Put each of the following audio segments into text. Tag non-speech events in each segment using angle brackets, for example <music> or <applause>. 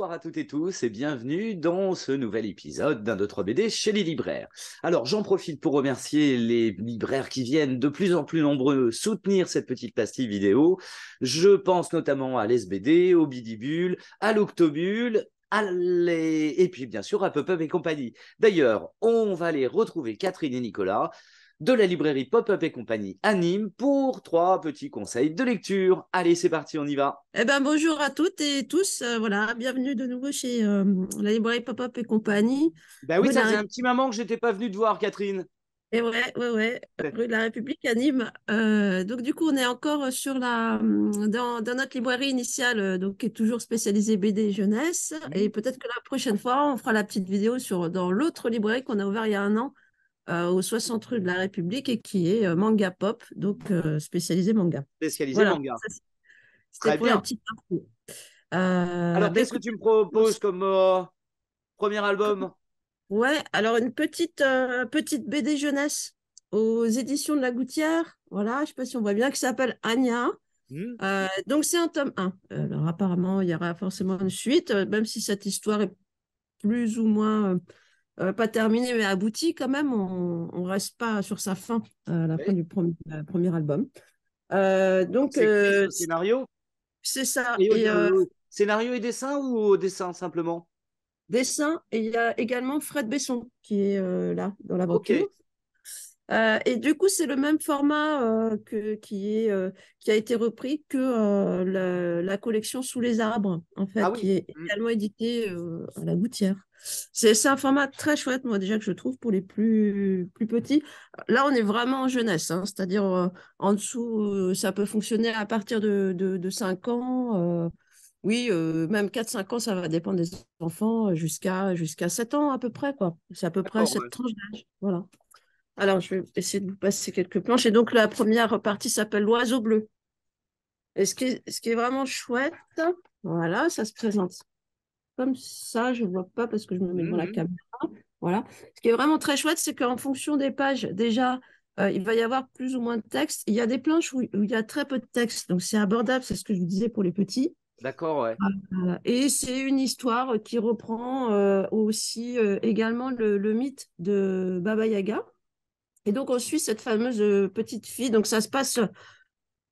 Bonsoir à toutes et tous et bienvenue dans ce nouvel épisode d'un 2-3 BD chez les libraires. Alors j'en profite pour remercier les libraires qui viennent de plus en plus nombreux soutenir cette petite pastille vidéo. Je pense notamment à l'SBD, au Bidibule, à l'Octobule les... et puis bien sûr à Peu et compagnie. D'ailleurs, on va aller retrouver Catherine et Nicolas de la librairie Pop-Up et compagnie à Nîmes pour trois petits conseils de lecture. Allez, c'est parti, on y va. Eh ben, bonjour à toutes et tous. Euh, voilà, bienvenue de nouveau chez euh, la librairie Pop-Up et compagnie. Ben oui, ça fait un petit moment que je n'étais pas venue de voir, Catherine. Et eh ouais, ouais, ouais, rue de la République à Nîmes. Euh, donc du coup, on est encore sur la dans, notre librairie initiale, donc qui est toujours spécialisée BD jeunesse. Mmh. Et peut-être que la prochaine fois, on fera la petite vidéo sur dans l'autre librairie qu'on a ouvert il y a un an, au 60 rue de la République et qui est euh, manga pop, donc euh, spécialisé manga. Spécialisé manga. C'était pour bien. Euh, alors, bah, qu'est-ce que tu me proposes comme premier album Ouais, alors une petite, petite BD jeunesse aux éditions de la Gouttière. Voilà, je ne sais pas si on voit bien, qui s'appelle Anya. Hmm. donc c'est un tome 1. Alors apparemment, il y aura forcément une suite, même si cette histoire est plus ou moins euh, pas terminé mais abouti quand même. On, on reste pas sur sa fin euh, à la fin du premier, euh, album. donc scénario. C'est ça. scénario et dessin ou dessin simplement Dessin et il y a également Fred Besson qui est là dans la voiture. Euh, et du coup, c'est le même format euh, euh, qui, a été repris que la, collection Sous les arbres, en fait, ah qui est mm. également éditée à la gouttière. C'est un format très chouette, moi, déjà, que je trouve pour les plus, petits. Là, on est vraiment en jeunesse, hein, c'est-à-dire en dessous, ça peut fonctionner à partir de, 5 ans. oui, même 4-5 ans, ça va dépendre des enfants, jusqu'à jusqu'à 7 ans à peu près. C'est à peu près cette tranche d'âge. Voilà. Alors, je vais essayer de vous passer quelques planches. Et donc, la première partie s'appelle L'oiseau bleu. Et ce qui, est, ce qui est vraiment chouette, voilà, ça se présente comme ça. Je ne vois pas parce que je me mets devant la mhm. caméra. Voilà. Ce qui est vraiment très chouette, c'est qu'en fonction des pages, déjà, euh, il va y avoir plus ou moins de texte. Il y a des planches où, il y a très peu de texte. Donc, c'est abordable, c'est ce que je vous disais pour les petits. D'accord, ouais. Euh, et c'est une histoire qui reprend euh, aussi également le, mythe de Baba Yaga. Et donc, on suit cette fameuse euh, petite fille. Donc, ça se passe,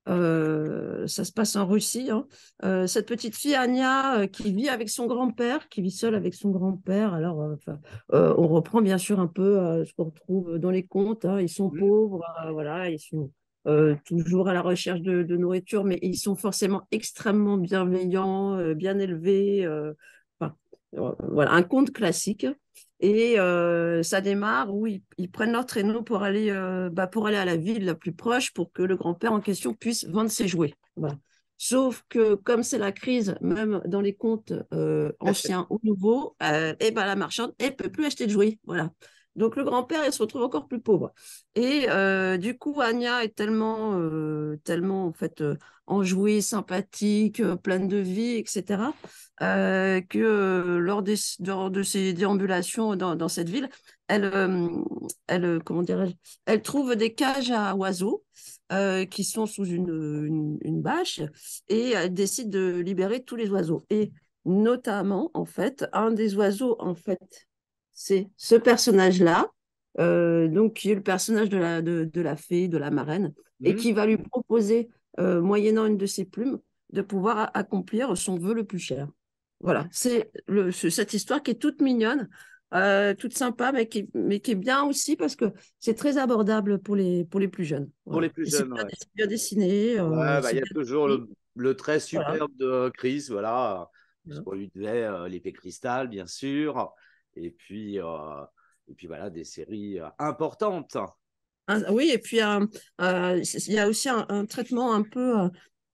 euh, ça se passe en Russie. Hein. Euh, cette petite fille, Anya, qui vit avec son grand-père, qui vit seule avec son grand-père. Alors, on reprend bien sûr un peu ce qu'on retrouve dans les contes. Hein. Ils sont mmh. pauvres, voilà, ils sont toujours à la recherche de, de, nourriture, mais ils sont forcément extrêmement bienveillants, bien élevés. Enfin, voilà, un conte classique. Et euh, ça démarre où ils, prennent leur traîneau pour aller, euh, bah, pour aller à la ville la plus proche pour que le grand-père en question puisse vendre ses jouets. Voilà. Sauf que comme c'est la crise, même dans les comptes euh, anciens ou nouveaux, et eh ben, la marchande, ne peut plus acheter de jouets. Voilà. Donc le grand-père, il se retrouve encore plus pauvre. Et euh, du coup, Anya est tellement, euh, tellement en fait euh, enjouée, sympathique, pleine de vie, etc., que lors, de ses déambulations dans, cette ville, elle, elle, comment elle trouve des cages à oiseaux qui sont sous une, une, bâche et elle décide de libérer tous les oiseaux. Et notamment, en fait, un des oiseaux en fait c'est ce personnage-là, euh, donc qui est le personnage de la, de, la fée, de la marraine, et mhm. qui va lui proposer, euh, moyennant une de ses plumes, de pouvoir accomplir son vœu le plus cher. Voilà, c'est cette histoire qui est toute mignonne, euh, toute sympa, mais qui, mais qui est bien aussi parce que c'est très abordable pour les, pour les plus jeunes. Pour les plus jeunes, bien, bien dessiné. Bah, il y a toujours le, trait superbe de Chris, voilà. On lui devait l'épée cristal, bien sûr et puis, euh, et puis voilà, des séries euh, importantes. Oui, et puis euh, il y a aussi un, traitement un peu,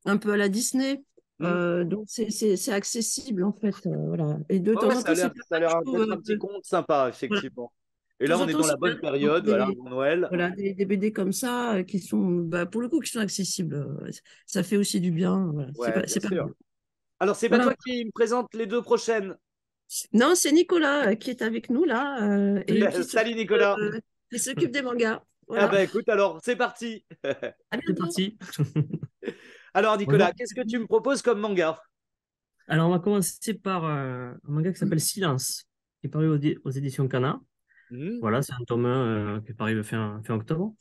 un peu à la Disney. Mm. donc c'est accessible en fait. voilà. Et de temps en temps, ça a l'air un petit conte sympa, effectivement. Et là, on est dans la bonne période, voilà, Noël. Voilà, des, BD comme ça qui sont, bah, pour le coup, qui sont accessibles. Ça fait aussi du bien. Voilà. c'est pas, Alors, c'est pas toi qui me présente les deux prochaines. Non, c'est Nicolas euh, qui est avec nous là. Euh, <laughs> salut Nicolas. Euh, il s'occupe des mangas. Ah bah écoute, alors c'est parti. <laughs> C'est parti. <laughs> alors Nicolas, qu'est-ce que tu me proposes comme manga Alors on va commencer par un manga qui s'appelle Silence, qui est paru aux, éditions Cana. Hmm. Voilà, c'est un tome qui est paru fin, octobre.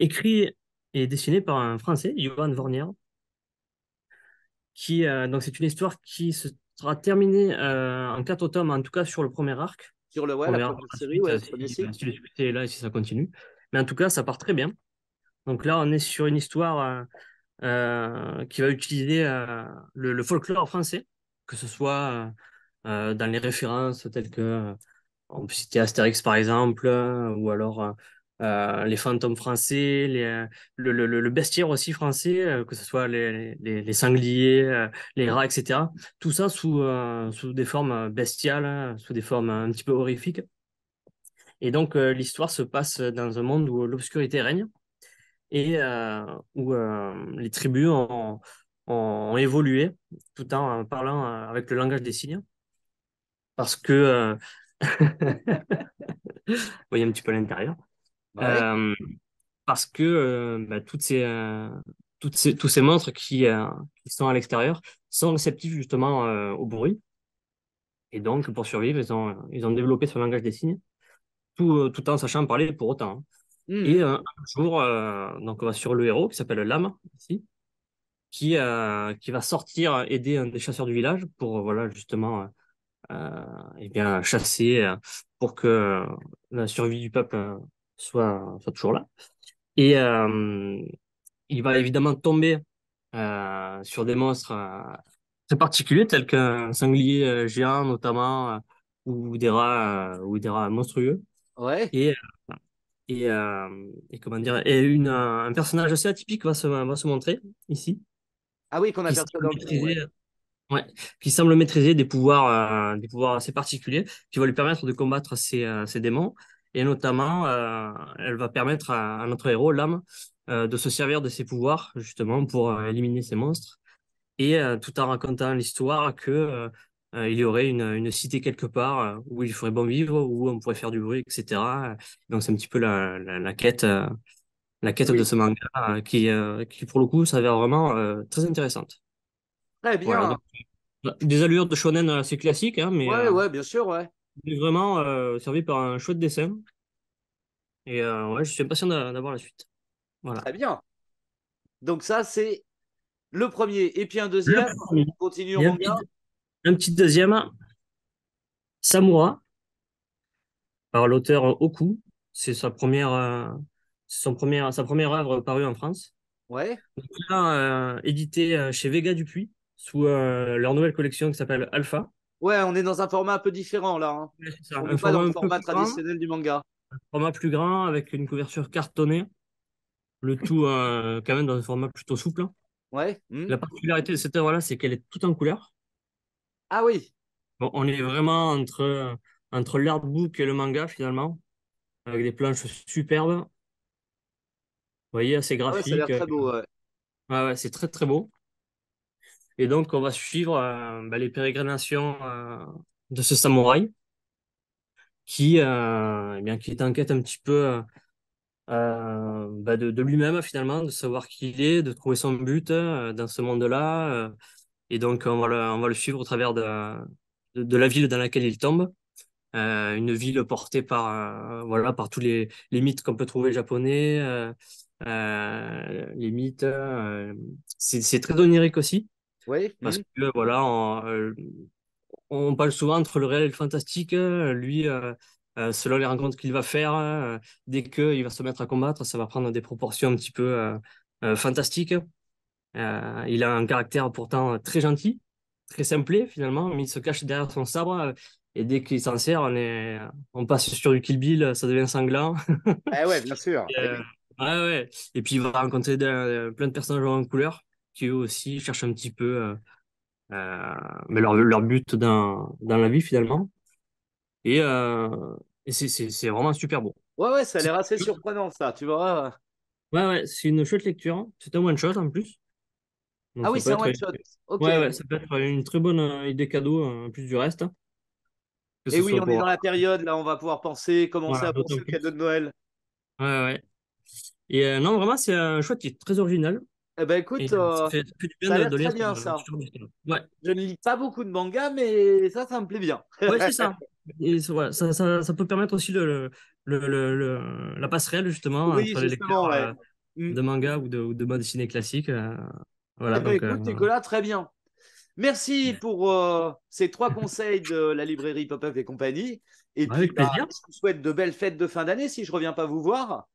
écrit et dessiné par un Français, Johan Vornier. Qui, donc c'est une histoire qui se sera terminé euh, en quatre tomes, en tout cas sur le premier arc. Sur le, ouais, la première série, ouais, si, le là et si ça continue. Mais en tout cas, ça part très bien. Donc là, on est sur une histoire euh, euh, qui va utiliser le, folklore français, que ce soit dans les références telles que on peut citer Astérix par exemple, ou alors euh, les fantômes français, le, bestiaire aussi français, euh, que ce soit les, les sangliers, euh, les rats, etc. Tout ça sous, sous des formes bestiales, hein, sous des formes un petit peu horrifiques. Et donc l'histoire se passe dans un monde où l'obscurité règne et où les tribus ont, ont, évolué tout en parlant avec le langage des signes. Parce que... <laughs> Vous voyez un petit peu l'intérieur. Bah euh, parce que euh, bah, toutes ces, euh, toutes ces, tous ces monstres qui, qui sont à l'extérieur sont réceptifs justement au bruit. Et donc, pour survivre, ils ont, ils ont développé ce langage des signes, tout, tout en sachant parler pour autant. Hein. Hmm. Et un, jour, donc, on va sur le héros qui s'appelle Lama ici, qui, qui va sortir aider un des chasseurs du village pour, voilà, justement, euh, eh bien, chasser pour que la survie du peuple soit, toujours là. Et euh, il va évidemment tomber euh, sur des monstres euh, très particuliers, tels qu'un sanglier géant notamment, ou des rats, ou des rats monstrueux. Ouais. Et, et, et comment dire, et une, un personnage assez atypique va se, va se montrer ici. Ah oui, qu'on a Ouais, qui semble maîtriser des pouvoirs, des pouvoirs assez particuliers, qui va lui permettre de combattre ces, démons. Et notamment, euh, elle va permettre à, notre héros, l'âme, euh, de se servir de ses pouvoirs, justement, pour euh, éliminer ces monstres. Et tout en racontant l'histoire que il y aurait une, cité quelque part où il ferait bon vivre, où on pourrait faire du bruit, etc. Donc c'est un petit peu la, quête, la quête de ce manga qui, qui pour le coup s'avère vraiment très intéressante. Très bien. des allures de shonen assez classiques, hein, mais. Ouais, ouais, bien sûr, ouais vraiment euh, servi par un chouette dessin. Et euh, ouais, je suis impatient d'avoir la suite. Voilà. Très bien. Donc ça, c'est le premier. Et puis un deuxième. On un petit, un petit, deuxième. Samoura, par l'auteur Oku. C'est sa première, euh, son sa première œuvre parue en France. Ouais. édité chez Vega Dupuis sous leur nouvelle collection qui s'appelle Alpha. Ouais, on est dans un format un peu différent là. Hein. On est pas dans le format traditionnel du manga. Un format plus grand avec une couverture cartonnée. Le tout euh, quand même dans un format plutôt souple. Hein. Ouais. Hmm. La particularité de cette œuvre-là, c'est qu'elle est toute en couleur. Ah oui. Bon, on est vraiment entre, entre l'artbook et le manga finalement, avec des planches superbes. Vous voyez, assez graphique. Ouais, ça très beau. ouais, c'est très très beau. Et donc, on va suivre euh, bah, les pérégrinations euh, de ce samouraï qui, est euh, eh bien, qui quête un petit peu bah, de, de lui-même, finalement, de savoir qui il est, de trouver son but dans ce monde-là. et donc, on va, le, on va le suivre au travers de, de, la ville dans laquelle il tombe. une ville portée par voilà par tous les, mythes qu'on peut trouver japonais les mythes c'est très onirique aussi parce hmm. que voilà, euh, on, parle souvent entre le réel et le fantastique. Lui, euh, euh, selon les rencontres qu'il va faire, dès que il va se mettre à combattre, ça va prendre des proportions un petit peu fantastiques. il a un caractère pourtant très gentil, très simple finalement, mais il se cache derrière son sabre. Et dès qu'il s'en sert, on, est... on passe sur du Kill Bill, ça devient sanglant. eh ouais, bien <laughs> sûr. Et, puis il va rencontrer plein de personnages en couleur qui eux aussi cherchent un petit peu mais euh, euh, ben, leur, leur but dans, dans la vie finalement. Et, euh, et c'est vraiment super beau. Ouais, ouais, ça a l'air assez surprenant ça, tu vois. Ouais, ouais, c'est une chouette lecture. Hein. C'est un one-shot en plus. ah oui, c'est un one-shot. Ouais, ouais, ça peut être une très bonne idée cadeau en plus du reste. Hein. Et oui, on est dans la période, là, on va pouvoir penser, commencer à penser au cadeau de Noël. Ouais, ouais. Et non, vraiment, c'est un choix qui est très original. Eh ben écoute, fait, bien de, lire, ça. Je ne lis pas beaucoup de manga mais ça, ça me plaît bien. Oui c'est ça. ça, peut permettre aussi le, le, la passerelle justement entre les euh, mm. de manga ou de, mode de bande dessinée classique. Euh, voilà, eh ben, euh, écoute, Nicolas, très bien. Merci pour ces trois conseils de la librairie Pop-Up et compagnie. Et bah, puis, bah, je vous souhaite de belles fêtes de fin d'année si je ne reviens pas vous voir.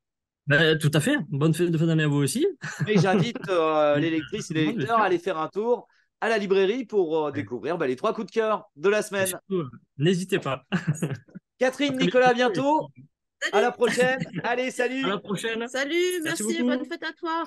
Bah, tout à fait. Bonne fête de fin d'année à vous aussi. Et j'invite euh, les <laughs> lectrices et les lecteurs à aller faire un tour à la librairie pour euh, découvrir bah, les trois coups de cœur de la semaine. Euh, n'hésitez pas. <laughs> Catherine, Nicolas, bientôt. À la prochaine. Allez, salut. À la prochaine. Salut, merci bonne fête à toi.